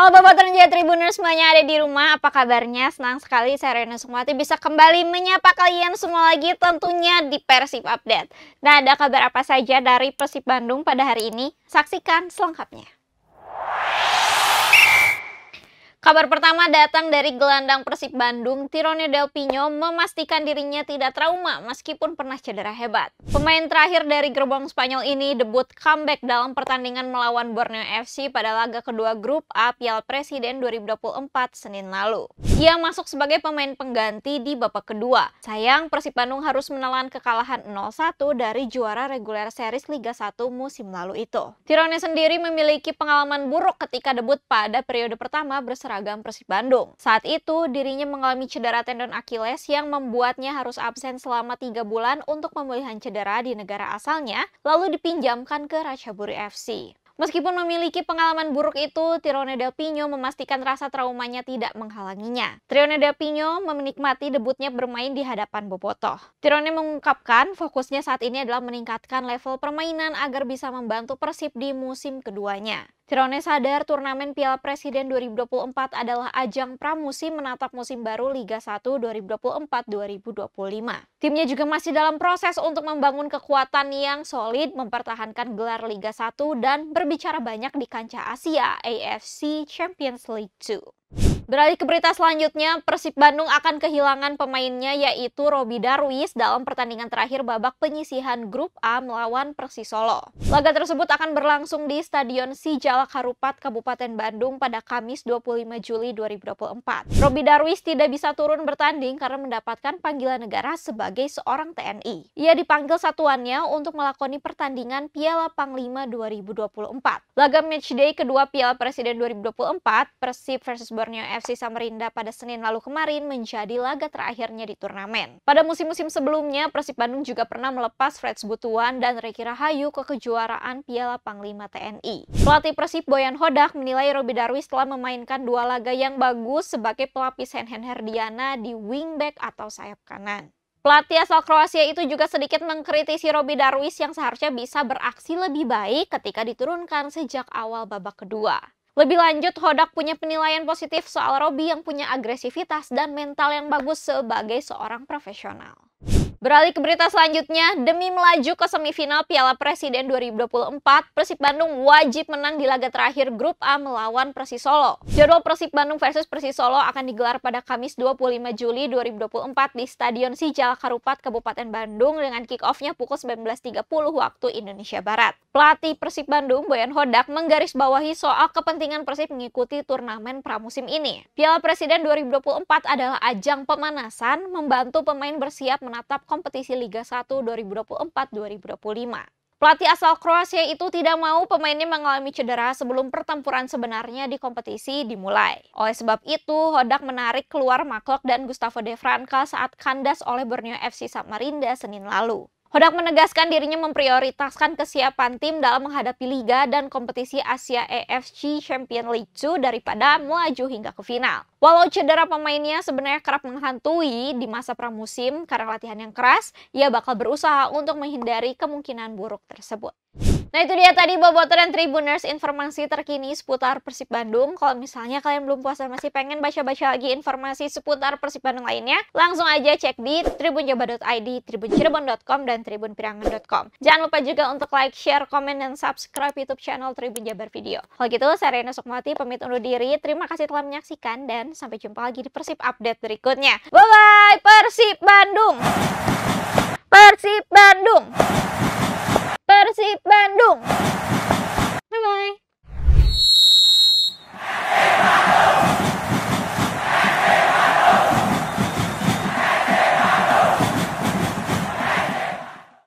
Halo Bapak Terjaya Tribuners semuanya ada di rumah, apa kabarnya? Senang sekali saya Reno sumati bisa kembali menyapa kalian semua lagi tentunya di Persib Update. Nah ada kabar apa saja dari Persib Bandung pada hari ini? Saksikan selengkapnya. Kabar pertama datang dari gelandang Persib Bandung, Tirone Del Pino memastikan dirinya tidak trauma meskipun pernah cedera hebat. Pemain terakhir dari gerbong Spanyol ini debut comeback dalam pertandingan melawan Borneo FC pada laga kedua grup A Piala Presiden 2024 Senin lalu. Ia masuk sebagai pemain pengganti di babak kedua. Sayang, Persib Bandung harus menelan kekalahan 0-1 dari juara reguler series Liga 1 musim lalu itu. Tirone sendiri memiliki pengalaman buruk ketika debut pada periode pertama bersama seragam Persib Bandung. Saat itu, dirinya mengalami cedera tendon Achilles yang membuatnya harus absen selama tiga bulan untuk pemulihan cedera di negara asalnya, lalu dipinjamkan ke Ratchaburi FC. Meskipun memiliki pengalaman buruk itu, Tirone Del Pino memastikan rasa traumanya tidak menghalanginya. Tirone Del Pino menikmati debutnya bermain di hadapan Bobotoh. Tirone mengungkapkan fokusnya saat ini adalah meningkatkan level permainan agar bisa membantu Persib di musim keduanya. Cirone sadar turnamen Piala Presiden 2024 adalah ajang pramusim menatap musim baru Liga 1 2024-2025. Timnya juga masih dalam proses untuk membangun kekuatan yang solid, mempertahankan gelar Liga 1 dan berbicara banyak di kancah Asia AFC Champions League 2. Beralih ke berita selanjutnya, Persib Bandung akan kehilangan pemainnya yaitu Robi Darwis dalam pertandingan terakhir babak penyisihan Grup A melawan Persis Solo. Laga tersebut akan berlangsung di Stadion Sijal Harupat, Kabupaten Bandung pada Kamis 25 Juli 2024. Robi Darwis tidak bisa turun bertanding karena mendapatkan panggilan negara sebagai seorang TNI. Ia dipanggil satuannya untuk melakoni pertandingan Piala Panglima 2024. Laga matchday kedua Piala Presiden 2024, Persib versus Borneo FC Samarinda pada Senin lalu kemarin menjadi laga terakhirnya di turnamen. Pada musim-musim sebelumnya, Persib Bandung juga pernah melepas Freds Butuan dan Reki Rahayu ke kejuaraan Piala Panglima TNI. Pelatih Persib Boyan Hodak menilai Robi Darwis telah memainkan dua laga yang bagus sebagai pelapis Henhen Herdiana di wingback atau sayap kanan. Pelatih asal Kroasia itu juga sedikit mengkritisi Robi Darwis yang seharusnya bisa beraksi lebih baik ketika diturunkan sejak awal babak kedua. Lebih lanjut, Hodak punya penilaian positif soal Robby yang punya agresivitas dan mental yang bagus sebagai seorang profesional. Beralih ke berita selanjutnya, demi melaju ke semifinal Piala Presiden 2024, Persib Bandung wajib menang di laga terakhir Grup A melawan Persis Solo. Jadwal Persib Bandung versus Persis Solo akan digelar pada Kamis 25 Juli 2024 di Stadion Sijal Karupat, Kabupaten Bandung dengan kick offnya pukul 19.30 waktu Indonesia Barat. Pelatih Persib Bandung, Boyan Hodak, menggarisbawahi soal kepentingan Persib mengikuti turnamen pramusim ini. Piala Presiden 2024 adalah ajang pemanasan, membantu pemain bersiap menatap kompetisi Liga 1 2024-2025. Pelatih asal Kroasia itu tidak mau pemainnya mengalami cedera sebelum pertempuran sebenarnya di kompetisi dimulai. Oleh sebab itu, Hodak menarik keluar Maklok dan Gustavo De Franca saat kandas oleh Borneo FC Samarinda Senin lalu. Hodak menegaskan dirinya memprioritaskan kesiapan tim dalam menghadapi liga dan kompetisi Asia AFC Champion League 2 daripada melaju hingga ke final. Walau cedera pemainnya sebenarnya kerap menghantui di masa pramusim karena latihan yang keras, ia bakal berusaha untuk menghindari kemungkinan buruk tersebut. Nah itu dia tadi Boboto dan Tribuners informasi terkini seputar Persib Bandung. Kalau misalnya kalian belum puas dan masih pengen baca-baca lagi informasi seputar Persib Bandung lainnya, langsung aja cek di tribunjabar.id, tribuncirebon.com, dan tribunpirangan.com. Jangan lupa juga untuk like, share, komen, dan subscribe YouTube channel Tribun Jabar Video. Kalau gitu, saya Rena Sukmati pamit undur diri. Terima kasih telah menyaksikan dan sampai jumpa lagi di Persib Update berikutnya. Bye-bye Persib Bandung! Persib Bandung! Persib Bandung!